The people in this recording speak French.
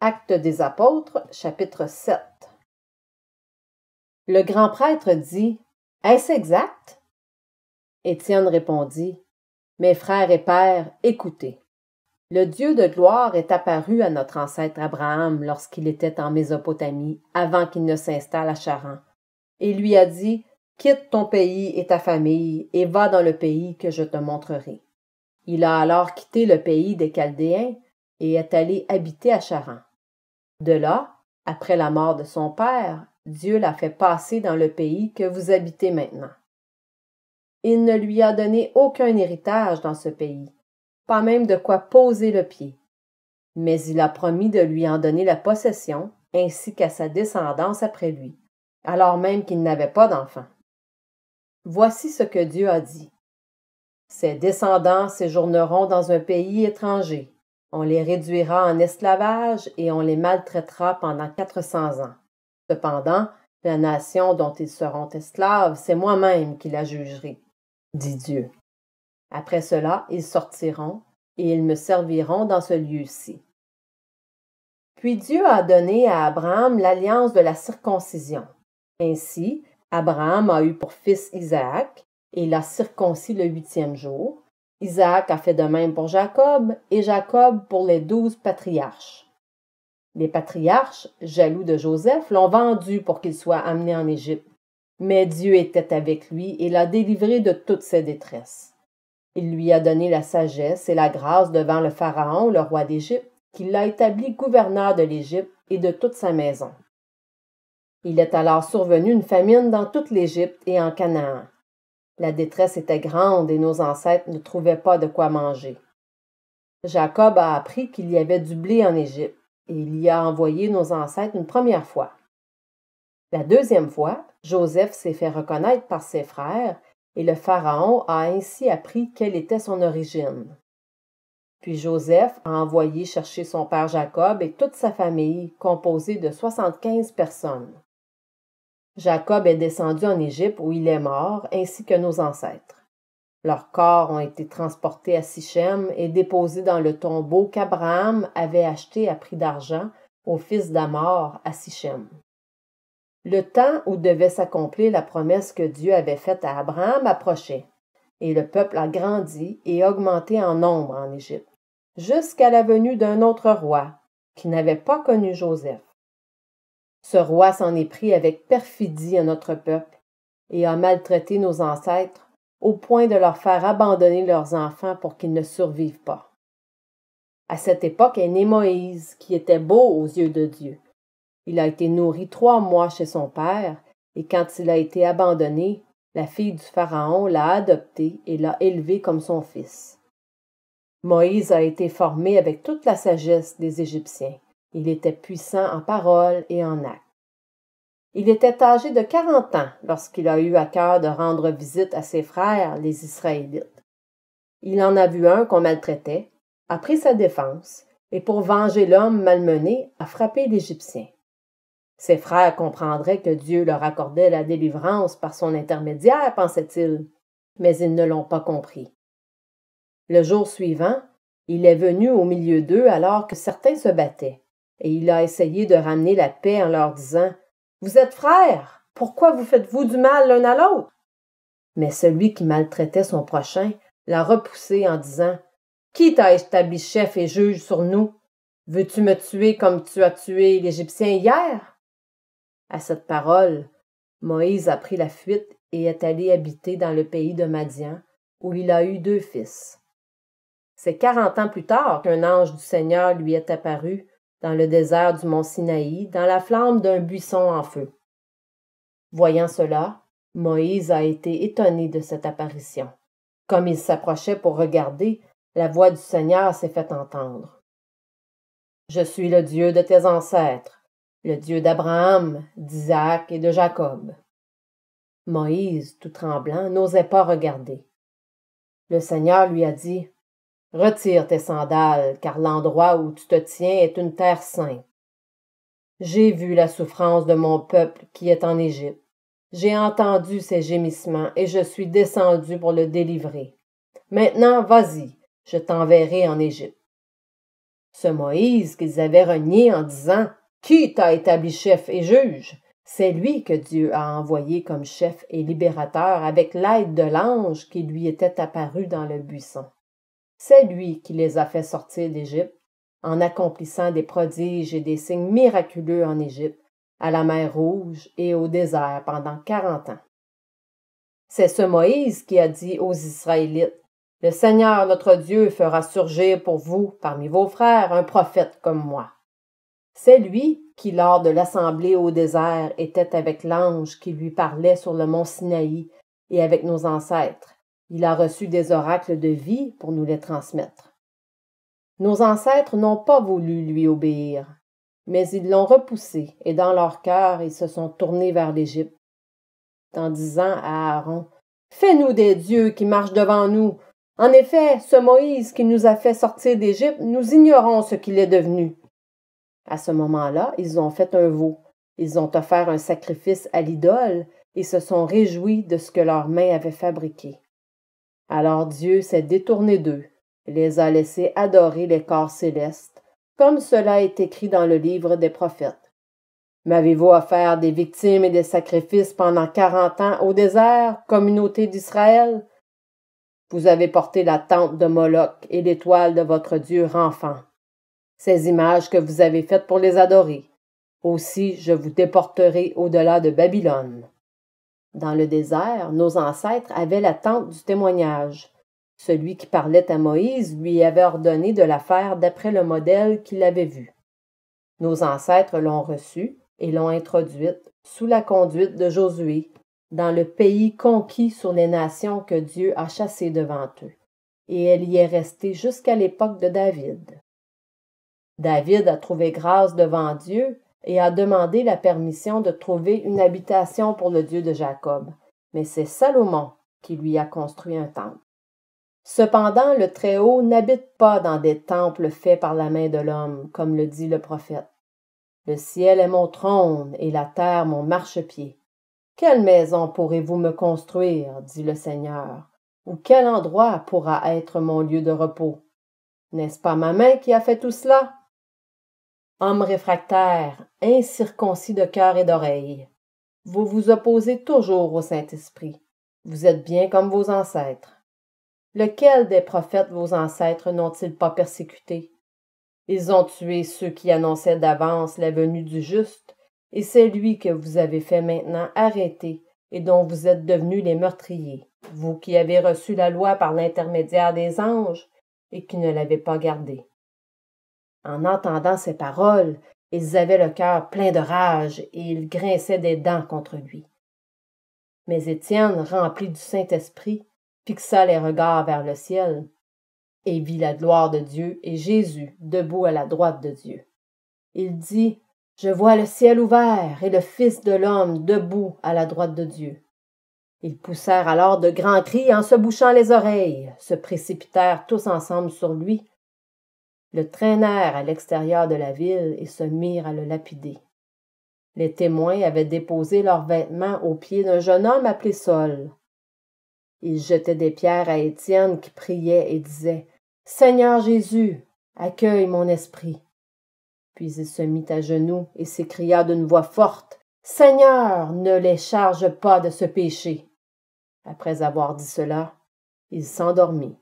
Acte des apôtres, chapitre 7. Le grand prêtre dit Est-ce exact Étienne répondit Mes frères et pères, écoutez. Le Dieu de gloire est apparu à notre ancêtre Abraham lorsqu'il était en Mésopotamie, avant qu'il ne s'installe à Charan, et lui a dit Quitte ton pays et ta famille, et va dans le pays que je te montrerai. Il a alors quitté le pays des Chaldéens et est allé habiter à Charan. De là, après la mort de son père, Dieu l'a fait passer dans le pays que vous habitez maintenant. Il ne lui a donné aucun héritage dans ce pays, pas même de quoi poser le pied. Mais il a promis de lui en donner la possession, ainsi qu'à sa descendance après lui, alors même qu'il n'avait pas d'enfant. Voici ce que Dieu a dit. Ses descendants séjourneront dans un pays étranger, on les réduira en esclavage et on les maltraitera pendant quatre cents ans. Cependant, la nation dont ils seront esclaves, c'est moi-même qui la jugerai, dit Dieu. Après cela, ils sortiront et ils me serviront dans ce lieu-ci. Puis Dieu a donné à Abraham l'alliance de la circoncision. Ainsi, Abraham a eu pour fils Isaac, et l'a circoncis le huitième jour, Isaac a fait de même pour Jacob et Jacob pour les douze patriarches. Les patriarches, jaloux de Joseph, l'ont vendu pour qu'il soit amené en Égypte. Mais Dieu était avec lui et l'a délivré de toutes ses détresses. Il lui a donné la sagesse et la grâce devant le Pharaon, le roi d'Égypte, qui l'a établi gouverneur de l'Égypte et de toute sa maison. Il est alors survenu une famine dans toute l'Égypte et en Canaan. La détresse était grande et nos ancêtres ne trouvaient pas de quoi manger. Jacob a appris qu'il y avait du blé en Égypte et il y a envoyé nos ancêtres une première fois. La deuxième fois, Joseph s'est fait reconnaître par ses frères et le Pharaon a ainsi appris quelle était son origine. Puis Joseph a envoyé chercher son père Jacob et toute sa famille, composée de soixante personnes. Jacob est descendu en Égypte où il est mort, ainsi que nos ancêtres. Leurs corps ont été transportés à Sichem et déposés dans le tombeau qu'Abraham avait acheté à prix d'argent au fils d'Amor à Sichem. Le temps où devait s'accomplir la promesse que Dieu avait faite à Abraham approchait, et le peuple a grandi et augmenté en nombre en Égypte, jusqu'à la venue d'un autre roi qui n'avait pas connu Joseph. Ce roi s'en est pris avec perfidie à notre peuple et a maltraité nos ancêtres au point de leur faire abandonner leurs enfants pour qu'ils ne survivent pas. À cette époque est né Moïse, qui était beau aux yeux de Dieu. Il a été nourri trois mois chez son père, et quand il a été abandonné, la fille du Pharaon l'a adopté et l'a élevé comme son fils. Moïse a été formé avec toute la sagesse des Égyptiens. Il était puissant en parole et en actes. Il était âgé de quarante ans lorsqu'il a eu à cœur de rendre visite à ses frères, les Israélites. Il en a vu un qu'on maltraitait, a pris sa défense, et pour venger l'homme malmené, a frappé l'Égyptien. Ses frères comprendraient que Dieu leur accordait la délivrance par son intermédiaire, pensait-il, mais ils ne l'ont pas compris. Le jour suivant, il est venu au milieu d'eux alors que certains se battaient et il a essayé de ramener la paix en leur disant Vous êtes frères, pourquoi vous faites-vous du mal l'un à l'autre Mais celui qui maltraitait son prochain l'a repoussé en disant Qui t'a établi chef et juge sur nous Veux-tu me tuer comme tu as tué l'Égyptien hier À cette parole, Moïse a pris la fuite et est allé habiter dans le pays de Madian, où il a eu deux fils. C'est quarante ans plus tard qu'un ange du Seigneur lui est apparu dans le désert du mont Sinaï, dans la flamme d'un buisson en feu. Voyant cela, Moïse a été étonné de cette apparition. Comme il s'approchait pour regarder, la voix du Seigneur s'est faite entendre. Je suis le Dieu de tes ancêtres, le Dieu d'Abraham, d'Isaac et de Jacob. Moïse, tout tremblant, n'osait pas regarder. Le Seigneur lui a dit Retire tes sandales, car l'endroit où tu te tiens est une terre sainte. J'ai vu la souffrance de mon peuple qui est en Égypte. J'ai entendu ses gémissements et je suis descendu pour le délivrer. Maintenant, vas-y, je t'enverrai en Égypte. Ce Moïse qu'ils avaient renié en disant Qui t'a établi chef et juge C'est lui que Dieu a envoyé comme chef et libérateur avec l'aide de l'ange qui lui était apparu dans le buisson. C'est lui qui les a fait sortir d'Égypte, en accomplissant des prodiges et des signes miraculeux en Égypte, à la mer Rouge et au désert pendant quarante ans. C'est ce Moïse qui a dit aux Israélites Le Seigneur notre Dieu fera surgir pour vous, parmi vos frères, un prophète comme moi. C'est lui qui, lors de l'assemblée au désert, était avec l'ange qui lui parlait sur le mont Sinaï et avec nos ancêtres. Il a reçu des oracles de vie pour nous les transmettre. Nos ancêtres n'ont pas voulu lui obéir, mais ils l'ont repoussé, et dans leur cœur ils se sont tournés vers l'Égypte, en disant à Aaron Fais-nous des dieux qui marchent devant nous. En effet, ce Moïse qui nous a fait sortir d'Égypte, nous ignorons ce qu'il est devenu. À ce moment-là, ils ont fait un veau. Ils ont offert un sacrifice à l'idole et se sont réjouis de ce que leurs mains avaient fabriqué. Alors Dieu s'est détourné d'eux, les a laissés adorer les corps célestes, comme cela est écrit dans le livre des prophètes. M'avez-vous offert des victimes et des sacrifices pendant quarante ans au désert, communauté d'Israël? Vous avez porté la tente de Moloch et l'étoile de votre Dieu renfant, ces images que vous avez faites pour les adorer. Aussi je vous déporterai au-delà de Babylone. Dans le désert, nos ancêtres avaient la tente du témoignage. Celui qui parlait à Moïse lui avait ordonné de la faire d'après le modèle qu'il avait vu. Nos ancêtres l'ont reçue et l'ont introduite sous la conduite de Josué dans le pays conquis sur les nations que Dieu a chassées devant eux. Et elle y est restée jusqu'à l'époque de David. David a trouvé grâce devant Dieu et a demandé la permission de trouver une habitation pour le Dieu de Jacob. Mais c'est Salomon qui lui a construit un temple. Cependant, le Très-Haut n'habite pas dans des temples faits par la main de l'homme, comme le dit le prophète. Le ciel est mon trône et la terre mon marchepied. Quelle maison pourrez-vous me construire, dit le Seigneur, ou quel endroit pourra être mon lieu de repos N'est-ce pas ma main qui a fait tout cela Hommes réfractaires, incirconcis de cœur et d'oreille, vous vous opposez toujours au Saint-Esprit. Vous êtes bien comme vos ancêtres. Lequel des prophètes vos ancêtres n'ont-ils pas persécuté? Ils ont tué ceux qui annonçaient d'avance la venue du juste, et c'est lui que vous avez fait maintenant arrêter et dont vous êtes devenus les meurtriers, vous qui avez reçu la loi par l'intermédiaire des anges et qui ne l'avez pas gardée. En entendant ces paroles, ils avaient le cœur plein de rage et ils grinçaient des dents contre lui. Mais Étienne, rempli du Saint-Esprit, fixa les regards vers le ciel et vit la gloire de Dieu et Jésus debout à la droite de Dieu. Il dit Je vois le ciel ouvert et le Fils de l'homme debout à la droite de Dieu. Ils poussèrent alors de grands cris en se bouchant les oreilles, se précipitèrent tous ensemble sur lui le traînèrent à l'extérieur de la ville et se mirent à le lapider. Les témoins avaient déposé leurs vêtements aux pieds d'un jeune homme appelé Saul. Ils jetaient des pierres à Étienne qui priait et disait Seigneur Jésus, accueille mon esprit. Puis il se mit à genoux et s'écria d'une voix forte Seigneur, ne les charge pas de ce péché. Après avoir dit cela, il s'endormit.